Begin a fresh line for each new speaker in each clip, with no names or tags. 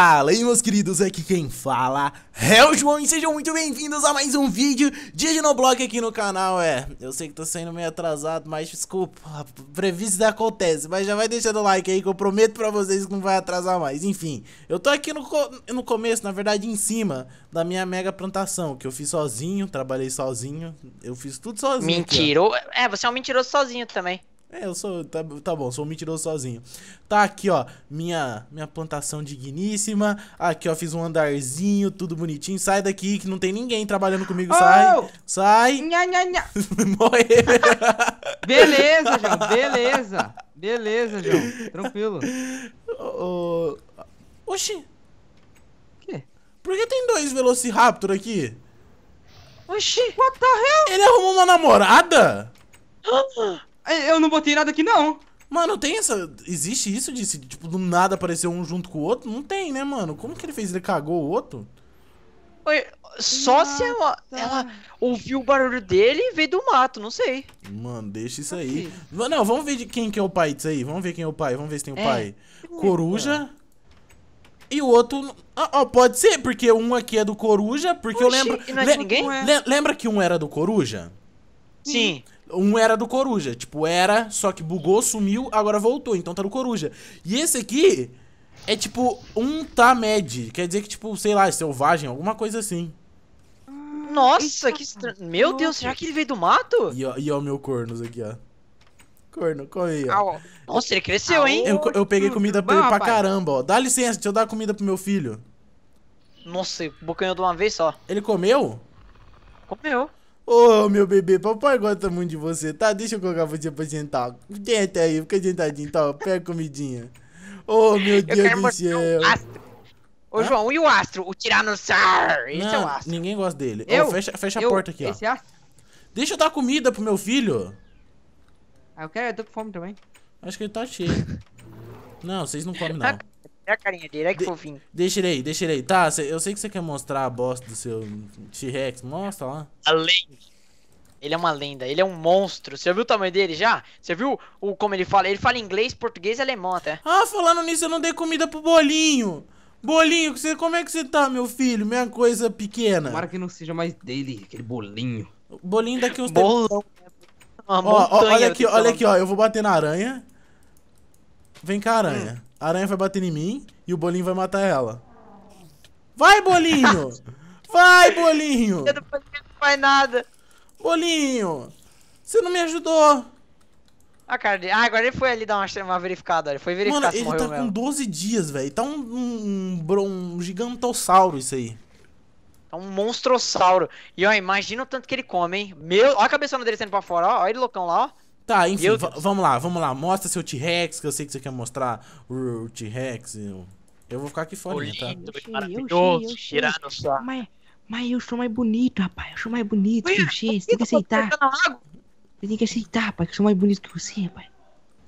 Fala aí meus queridos, aqui quem fala é o João e sejam muito bem-vindos a mais um vídeo de blog aqui no canal, é, eu sei que tô sendo meio atrasado, mas desculpa, previsto acontece, mas já vai deixando o like aí que eu prometo pra vocês que não vai atrasar mais, enfim, eu tô aqui no, co no começo, na verdade em cima da minha mega plantação, que eu fiz sozinho, trabalhei sozinho, eu fiz tudo sozinho. Mentiro,
é, você é um mentiroso sozinho também.
É, eu sou. Tá, tá bom, sou um mentiroso sozinho. Tá aqui, ó. Minha, minha plantação digníssima. Aqui, ó, fiz um andarzinho, tudo bonitinho. Sai daqui que não tem ninguém trabalhando comigo. Oh! Sai. Sai. Nha, nha, nha. beleza, João. Beleza. Beleza, João. Tranquilo. Oh, Oxi. Por que tem dois Velociraptor aqui? Oxi, what the hell? Ele arrumou uma namorada? É, eu não botei nada aqui, não. Mano, tem essa. Existe isso de tipo, do nada aparecer um junto com o outro? Não tem, né, mano? Como que ele fez? Ele cagou o outro? Oi, só Nossa. se ela, ela, ouviu o barulho dele e veio do mato, não sei. Mano, deixa isso tá aí. Não, vamos ver de quem que é o pai disso aí. Vamos ver quem é o pai. Vamos ver se tem o é. pai. Coruja. E o outro. Ah, pode ser, porque um aqui é do coruja, porque Oxi, eu lembro. E não é de Le... ninguém? Le... Lembra que um era do coruja? Sim. Hum. Um era do Coruja, tipo, era, só que bugou, sumiu, agora voltou, então tá do Coruja. E esse aqui é tipo um Tamed, quer dizer que tipo, sei lá, é selvagem, alguma coisa assim.
Nossa, que estranho. Meu Deus, será que
ele veio do mato? E ó, e ó o meu cornos aqui, ó. Corno, come aí,
ó. Nossa, ele
cresceu, hein? Eu, eu peguei comida pra, ele pra caramba, ó. Dá licença, deixa eu dar comida pro meu filho.
Nossa, bocanhou de uma vez só. Ele comeu?
Comeu. Ô, oh, meu bebê, papai gosta muito de você, tá? Deixa eu colocar você pra sentar. Senta aí, fica sentadinho, tá? Pega comidinha. Ô, oh, meu Deus do céu.
Ô, Hã? João, e o Astro? O Tiranossauro. Esse Não, é o Astro.
Ninguém gosta dele. Eu? Oh, fecha fecha eu, a porta aqui, ó. Deixa eu dar comida pro meu filho. Ah, eu quero, eu tô com fome também. Acho que ele tá cheio. não, vocês não comem, tá não.
Olha a carinha dele, olha que de fofinho.
Deixa ele aí, deixa ele aí. Tá, cê, eu sei que você quer mostrar a bosta do seu T-Rex. Mostra lá.
A lenda. Ele é uma lenda, ele é um monstro. Você viu o tamanho dele já? Você
viu o, como ele fala? Ele fala inglês, português e alemão até. Ah, falando nisso, eu não dei comida pro bolinho. Bolinho, você, como é que você tá, meu filho? Minha coisa pequena. Tomara que não seja mais dele, aquele bolinho. Bolinho daqui uns Bolão. tempos. Ó, ó, olha aqui, olha aqui, ó. Eu vou bater na aranha. Vem cá, aranha. Hum. A aranha vai bater em mim e o bolinho vai matar ela. Vai, bolinho! vai, bolinho! Eu não faz nada. Bolinho! Você não me ajudou!
Ah, cara, ah, agora ele foi ali dar uma, uma verificada, ele foi verificar Mano, se ele tá mesmo. com
12 dias, velho. Tá um, um, um, gigantossauro isso aí. É um monstrossauro.
E ó, imagina o tanto que ele come, hein? Meu, olha a cabeçona dele saindo pra fora, ó. Olha ele loucão lá, ó.
Tá, enfim, eu... vamos lá, vamos lá. Mostra seu T-Rex, que eu sei que você quer mostrar o, T-Rex. Eu... eu... vou ficar aqui fora, né, tá? Maravilhoso,
Mas, mas eu sou mais bonito, rapaz. Eu sou mais bonito Ué, que você. Você tem que aceitar. Você tem que aceitar, rapaz, que eu sou mais bonito que você, rapaz.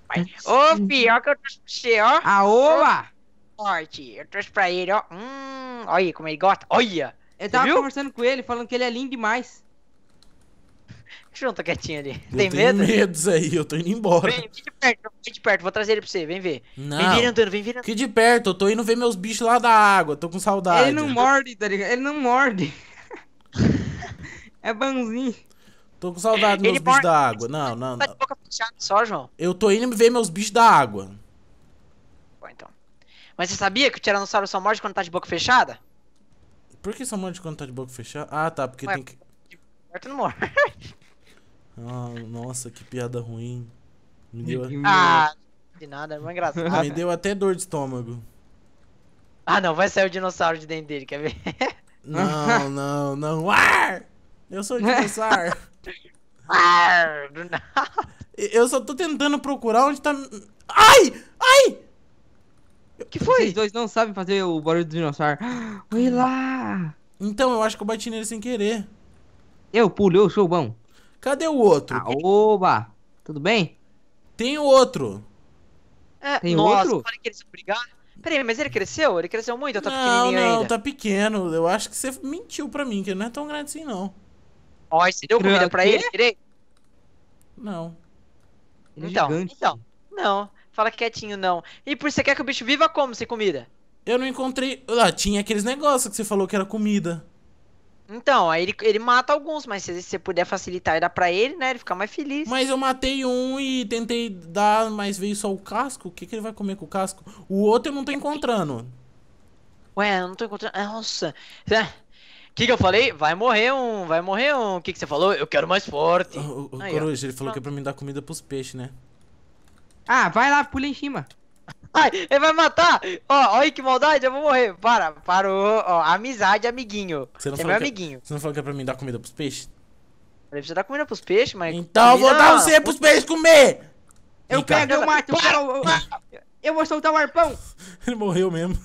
Tá Ô, oh, pior que eu trouxe pra você, ó. Aoba! Forte, eu trouxe pra ele, ó. Hum, olha como ele gosta. Olha! Eu tava viu? conversando com ele, falando que ele é lindo demais. Por que tá quietinho ali? Eu Tem medo? medos
aí, eu tô indo embora. Vem, vem de
perto, vem de perto, vou trazer ele pra você, vem ver. Não. Vem virando,
vem virando. andando. Que de perto, eu tô indo ver meus bichos lá da água, tô com saudade. Ele não morde, tá ligado? Ele não morde. é banzinho. Tô com saudade dos meus bichos da água. Não, não, não. boca fechada só, João. Eu tô indo ver meus bichos da água.
Bom, então. Mas você sabia que o Tiranossauro só morde quando tá de boca fechada?
Por que só morde quando tá de boca fechada? Ah, tá, porque Ué, tem que...
De perto não morre.
Ah, nossa, que piada ruim. Me deu. Ah,
de nada, é é engraçado. Ah, me deu
até dor de estômago.
Ah, não, vai sair o dinossauro de dentro dele, quer ver?
Não, não, não. Ar! Eu sou o dinossauro. Ar! Do nada. Eu só tô tentando procurar onde tá. Ai! Ai! O que foi? Vocês dois não sabem fazer o barulho do dinossauro. Oi lá! Então, eu acho que eu bati nele sem querer. Eu pulei, eu sou bom. Cadê o outro? Ah, oba! Tudo bem? Tem o outro.
É, Tem nossa, outro? Falei que brigar? Peraí, mas ele cresceu? Ele cresceu muito ou tá pequenininho não, ainda? Não, tá
pequeno. Eu acho que você mentiu pra mim, que ele não é tão grande assim, não.
Ó, você deu comida pra ele?
Não. Ele é
então, gigante. então. Não. Fala quietinho, não. E por você quer que o bicho viva como sem comida? Eu
não encontrei. Ah, tinha aqueles negócios que você falou que era comida.
Então, aí ele, ele mata alguns, mas se você puder facilitar e dar pra ele, né? Ele fica mais feliz. Mas eu
matei um e tentei dar, mas veio só o casco. O que, que ele vai comer com o casco? O outro eu não tô encontrando. Ué, eu não tô encontrando. Nossa. É. O que, que eu falei? Vai morrer um, vai morrer um. O que, que você falou? Eu quero mais forte. O, o Aí, Coruja, ó. ele falou ah. que é pra mim dar comida pros peixes, né?
Ah, vai lá, pula em cima. Ai, ele vai matar! Ó, olha que maldade, eu vou morrer. Para, parou. Ó, amizade, amiguinho. Você não, é falou, que é-
você não falou que é pra mim dar comida pros peixes? Ele precisa
dar comida pros peixes, mas. Então eu vou dar você
pros peixes comer! Eu Vem pego, eu mato, eu, quero,
eu, vou soltar o arpão!
Ele morreu mesmo.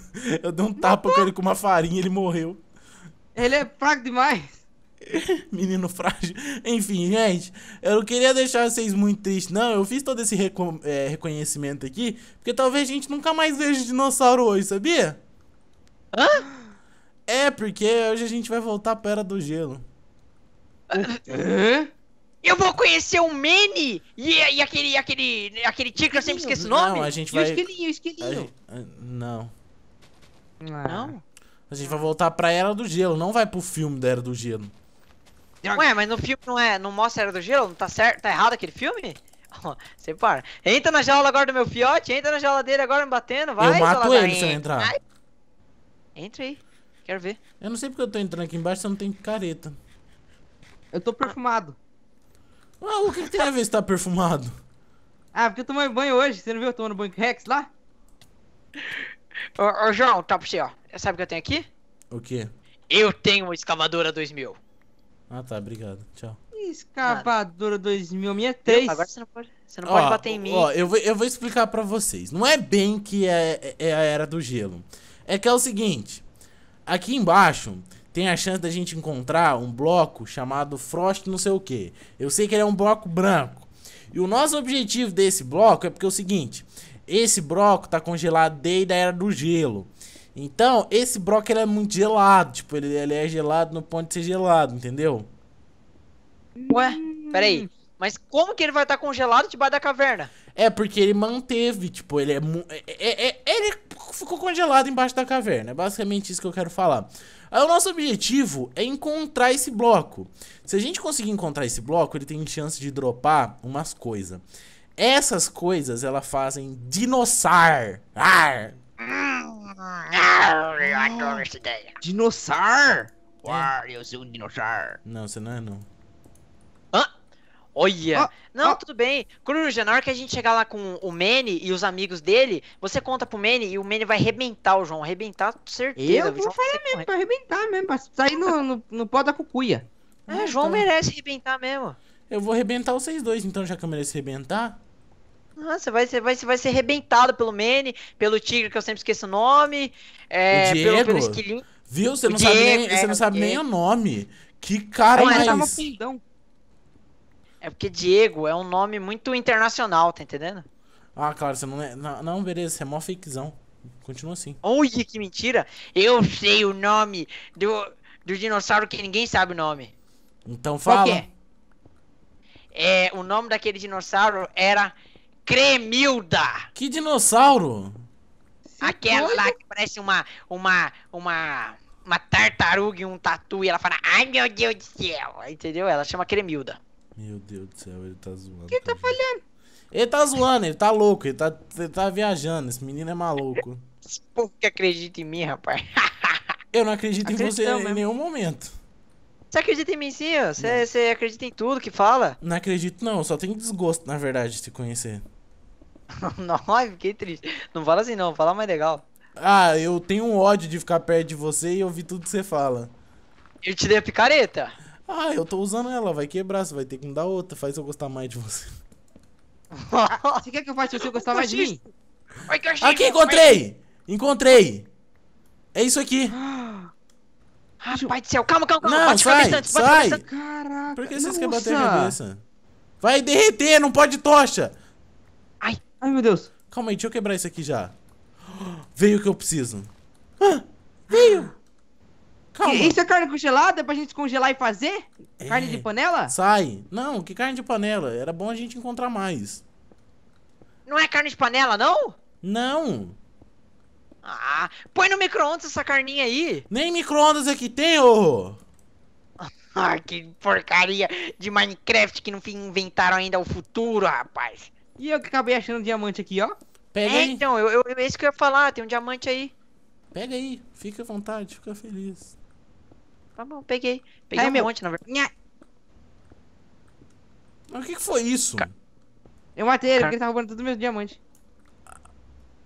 Eu dei um tapa com ele com uma farinha, ele morreu. Ele é fraco demais. Menino frágil. Enfim, gente, eu não queria deixar vocês muito tristes, não. Eu fiz todo esse reco é, reconhecimento aqui, porque talvez a gente nunca mais veja dinossauro hoje, sabia? Hã? É, porque hoje a gente vai voltar pra Era do Gelo. Hã? Eu vou conhecer o Manny
e, e aquele, aquele, aquele tigre que eu sempre esqueço o nome. Não, a gente vai... E o esquilinho, o esquilinho.
Ah, não. Não? A gente vai voltar pra Era do Gelo, não vai pro filme da Era do Gelo.
Ué, mas no filme não é. Não mostra a Era do Gelo? Não tá certo? Tá errado aquele filme? Você para. Entra na jaula agora do meu fiote, entra na jaula dele agora me batendo, vai. Eu mato ele se entrar. Ai.
Entra aí, quero ver. Eu não sei porque eu tô entrando aqui embaixo se eu não tenho careta. Eu tô perfumado. Ah, o que, que tem a ver se tá perfumado?
Ah, porque eu tomei banho hoje, você não viu eu tomando banho com Rex lá? Ô, ô João, tá pra você, ó. Sabe o que eu tenho aqui? O quê? Eu tenho uma escavadora 2000.
Ah, tá, obrigado. Tchau.
Escavadora 2063. É Agora você não pode, você não ó, pode bater em mim. Ó, eu
vou, eu vou explicar para vocês. Não é bem que é, é, é a era do gelo. É que é o seguinte. Aqui embaixo tem a chance da gente encontrar um bloco chamado Frost não sei o que. Eu sei que ele é um bloco branco. E o nosso objetivo desse bloco é porque é o seguinte. Esse bloco tá congelado desde a era do gelo. Então, esse Brock ele é muito gelado. Tipo, ele, ele é gelado no ponto de ser gelado, entendeu? Ué, peraí. Hum. Mas como que ele vai estar tá congelado debaixo da caverna? É, porque ele manteve, tipo, ele é, é, é, é, Ele ficou congelado embaixo da caverna. É basicamente isso que eu quero falar. Aí o nosso objetivo é encontrar esse bloco. Se a gente conseguir encontrar esse bloco, ele tem chance de dropar umas coisas. Essas coisas, elas fazem dinossauro. Ar! Ah, eu adoro essa ideia. Dinossauro? É. Uau, eu sou um dinossauro. Não, você não é não. Hã? Olha! Ah,
não, ah. tudo bem. Coruja, na hora que a gente chegar lá com o Manny e os amigos dele, você conta pro Manny e o Manny vai arrebentar o João. Arrebentar,
com certeza. Eu vou fazer mesmo, pra arrebentar mesmo, pra sair no, no, no pó da cucuia. É, né, João então. merece arrebentar mesmo. Eu vou arrebentar vocês dois, então, já que eu mereço arrebentar.
Ah, você vai, você vai, você vai ser arrebentado pelo Manny, pelo Tigre, que eu sempre esqueço o nome. É, o Diego. Pelo, pelo esquilinho. Viu? Você não, Diego, sabe, nem, é, você não sabe nem é, o
nome. Que cara é esse?
É porque Diego é um nome muito internacional, tá entendendo? Ah, claro, você não é... Não, não beleza, você é mó fakezão. Continua assim. Oi, que mentira! Eu sei o nome do, do dinossauro que ninguém sabe o nome.
Então fala. Qual que
é? é o nome daquele dinossauro era
Cremilda. Que dinossauro?
Aquela lá que parece uma, uma, uma, uma tartaruga e um tatu. E ela fala, ai meu Deus do céu.
Entendeu? Ela chama Cremilda. Meu Deus do céu, ele tá zoando. Quem tá, tá falhando? Ele tá zoando, ele tá louco, ele tá, ele tá viajando. Esse menino é maluco.
Esse povo que acredita em
mim, rapaz. Eu não acredito em você mesmo. em nenhum momento. Você acredita em mim sim? Você, você acredita em tudo que fala? Não acredito não, só tenho desgosto, na verdade, de te conhecer.
Nossa, fiquei triste. Não fala assim não, fala mais legal.
Ah, eu tenho um ódio de ficar perto de você e ouvir tudo que você fala.
Eu te dei a picareta.
Ah, eu tô usando ela, vai quebrar, você vai ter que me dar outra, faz eu gostar mais de você. você quer que eu faça você gostar mais de mim? Aqui, encontrei! Encontrei! É isso aqui. Rapaz do céu, calma, calma, calma. Não, bate sai, cabeça sai. Bate cabeça. Caraca. Por que vocês querem bater a cabeça? Vai derreter, não pode tocha. Ai, meu Deus. Calma aí, deixa eu quebrar isso aqui já. Veio o que eu preciso. Ah, veio! Calma. Que, isso é carne congelada é pra gente descongelar e fazer? É. Carne de panela? Sai. Não, que carne de panela? Era bom a gente encontrar mais. Não é carne de panela, não? Não. Ah, põe no
micro-ondas essa carninha aí. Nem micro-ondas aqui é tem, ô! Ah, que porcaria de Minecraft que não inventaram ainda o futuro, rapaz. E eu que acabei achando um diamante aqui, ó. Pega é, aí. então, eu, eu, esse é que eu ia falar, tem um diamante aí. Pega
aí, fica à vontade, fica feliz.
Tá bom, peguei. Peguei Ai, um meu. monte, na verdade. Mas o que, que foi isso?
Ca... Eu matei ele, Ca... porque ele tá
roubando todos os meus diamantes.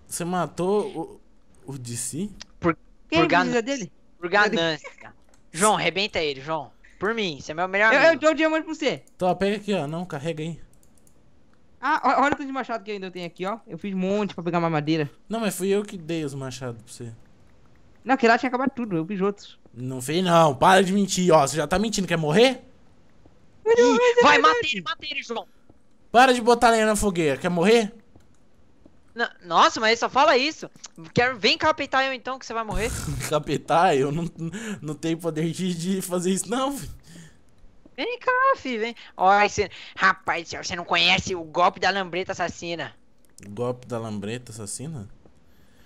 Você matou o, o DC? Por, por, é gan... dele?
por ganância. João, rebenta ele, João. Por mim, você é meu
melhor eu, amigo. Eu dou o diamante pra você. Então, pega aqui, ó. Não, carrega aí. Ah, olha o tanto de machado que ainda eu tenho aqui, ó. Eu fiz um monte pra pegar mais madeira. Não, mas fui eu que dei os machados pra você. Não, que lá tinha acabado tudo, eu fiz outros. Não fez não, para de mentir, ó. Você já tá mentindo, quer morrer? Não, Ih, é vai, mata ele, mata ele, João. Para de botar lenha na fogueira, quer morrer?
nossa, mas ele só fala isso. Quero, vem capetar eu então, que você vai morrer.
capetar? Eu não, não tenho poder de, de fazer isso, não, filho.
Vem cá, filho, vem. Olha, você, rapaz você não conhece o golpe da lambreta assassina.
Golpe da lambreta assassina?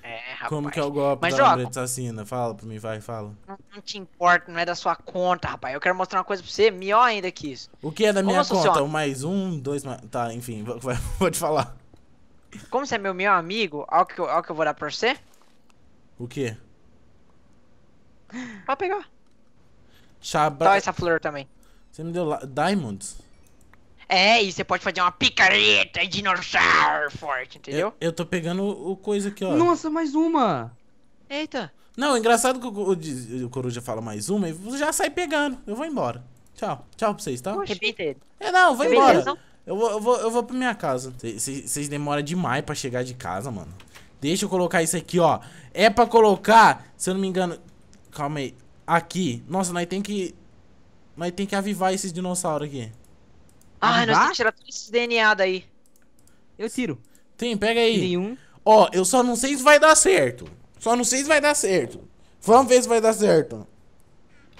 É, rapaz. Como que é o golpe Mas, da ó, lambreta assassina? Fala pra mim, vai, fala.
Não, te importa, não é da sua conta, rapaz. Eu quero mostrar uma coisa pra você, melhor ainda que isso.
O que é da minha Como conta? Um mais um, dois mais... Tá, enfim, vou, vou te falar.
Como você é meu melhor amigo, olha o que, que eu vou dar pra você. O quê? Pode pegar.
Chabra... Dá essa flor também. Você me deu diamonds. É, e você pode fazer uma picareta dinossauro forte, entendeu? Eu, eu, tô pegando o coisa aqui, ó. Nossa, mais uma! Eita! Não, é engraçado que o, o, o Coruja fala mais uma e você já sai pegando. Eu vou embora. Tchau. Tchau pra vocês, tá? Repita É, não, eu vou embora. eu vou, eu, vou, eu vou pra minha casa. Vocês demoram demais pra chegar de casa, mano. Deixa eu colocar isso aqui, ó. É pra colocar, se eu não me engano... Calma aí. Aqui. Nossa, nós tem que mas tem que avivar esses dinossauros aqui. Ah, avivar? nós temos que
tirar todos esses DNA daí.
Eu tiro. Tem, pega aí. Nenhum. Ó, eu só não sei se vai dar certo. Só não sei se vai dar certo. Vamos ver se vai dar certo.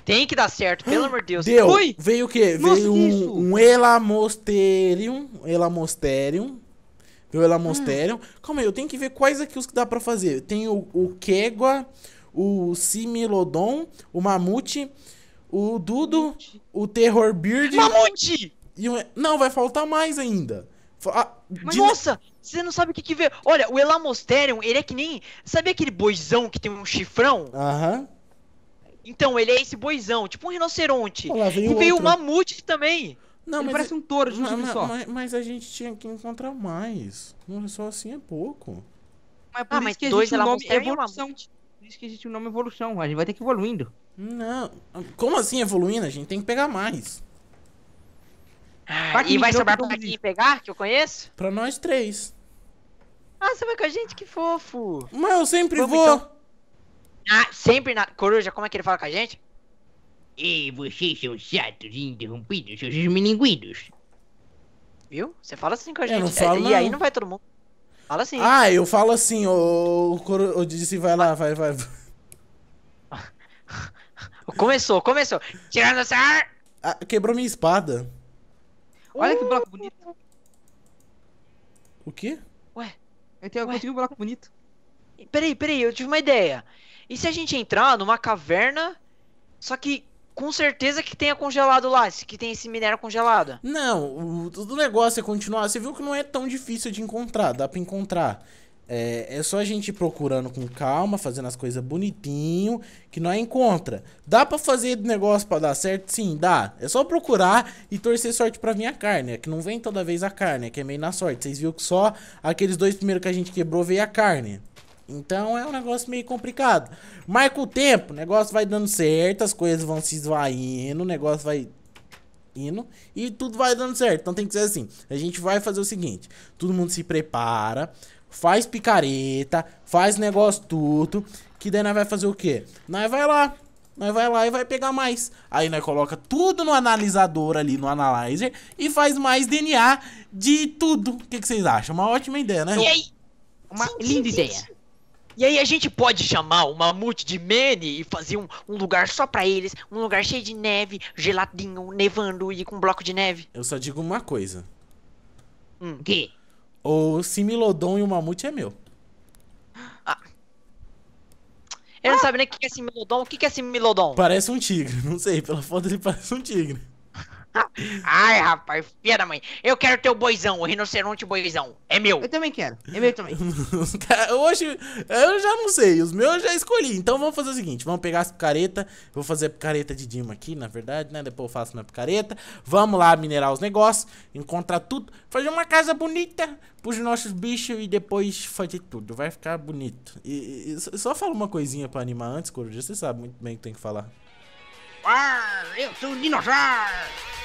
Tem que dar certo, pelo amor de Deus. Deu. Ui!
Veio o quê? Nossa, Veio um, um Elamosterium. Elamosterium. Veio o Elamosterium. Hum. Calma aí, eu tenho que ver quais aqui os que dá pra fazer. Tem o, o Kegua, o Similodon, o Mamute o Dudo, o Terror Beard. Mamute! E o... Não, vai faltar mais ainda. Ah, Mas de... nossa,
você não sabe o que que vê. Olha, o Elamosterion, ele é que nem. Sabe aquele boizão que tem um chifrão? Aham. Então, ele é esse boizão, tipo um rinoceronte. veio e veio o mamute também.
Não, ele mas parece é um touro de um não, só. Mas, mas, a gente tinha que encontrar mais. Não só assim é pouco. Mas ah, por ah, isso mas que dois a gente o nome é evolução. Por isso que a gente o nome evolução. A gente vai ter que evoluindo. Não. Como assim evoluindo? A gente tem que pegar mais. Ah, e vai sobrar pra
quem pegar, que eu conheço?
Pra nós três.
Ah, você vai com a gente? Que fofo.
Mas eu sempre vou. Então.
Ah, sempre na... Coruja, como é que ele fala com a gente? Ei, vocês são chatos e interrompidos, seus milinguidos. Viu? Você fala assim com a gente. Eu não falo, não. E aí não vai todo mundo. Fala assim. Ah, eu falo
assim, o, o, o, o vai lá, vai, vai. Começou, começou. Tiranossauro! Ah, quebrou minha espada.
Olha que uh! bloco bonito. O quê? Ué, eu, tenho, eu consegui um bloco bonito. Peraí, peraí, eu tive uma ideia. E se a gente entrar numa caverna, só que com certeza que tenha congelado lá, que tem esse minério congelado?
Não, o, o negócio é continuar. Você viu que não é tão difícil de encontrar, dá pra encontrar. É, é, só a gente ir procurando com calma, fazendo as coisas bonitinho, que nós encontra. Dá para fazer negócio para dar certo? Sim, dá. É só procurar e torcer sorte para vir a carne. É que não vem toda vez a carne, é que é meio na sorte. Vocês viram que só aqueles dois primeiros que a gente quebrou veio a carne. Então é um negócio meio complicado. Marca o tempo, o negócio vai dando certo, as coisas vão se esvaindo, o negócio vai indo e tudo vai dando certo. Então tem que ser assim. A gente vai fazer o seguinte: todo mundo se prepara, faz picareta, faz negócio tudo, que daí nós vai fazer o quê? Nós vai lá, nós vai lá e vai pegar mais. Aí nós coloca tudo no analisador ali, no analyzer, e faz mais DNA de tudo. O que, que vocês acham? Uma ótima ideia, né? E aí? Uma sim, linda sim, ideia. E aí a gente pode chamar o mamute
de Manny e fazer um, um lugar só para eles, um lugar cheio de neve, geladinho, nevando e com um bloco de neve.
Eu só digo uma coisa. Hum, que? O Similodon e o Mamute é meu. Ah.
Ele não sabe nem o que é Similodon. O que é Similodon?
Parece um tigre, não sei. Pela foto ele parece um tigre.
Ai, rapaz, filha da mãe. Eu quero ter o boizão, o rinoceronte boizão. É meu. Eu também quero. É meu
também. Hoje, eu já não sei. Os meus eu já escolhi. Então vamos fazer o seguinte: vamos pegar as picareta. Vou fazer a picareta de Dima aqui, na verdade, né? Depois eu faço minha picareta. Vamos lá minerar os negócios, encontrar tudo, fazer uma casa bonita pros nossos bichos e depois fazer tudo. Vai ficar bonito. E, e só, só fala uma coisinha pra animar antes, Coruja. Você sabe muito bem o que tem que falar.
Ah, eu sou um dinossauro!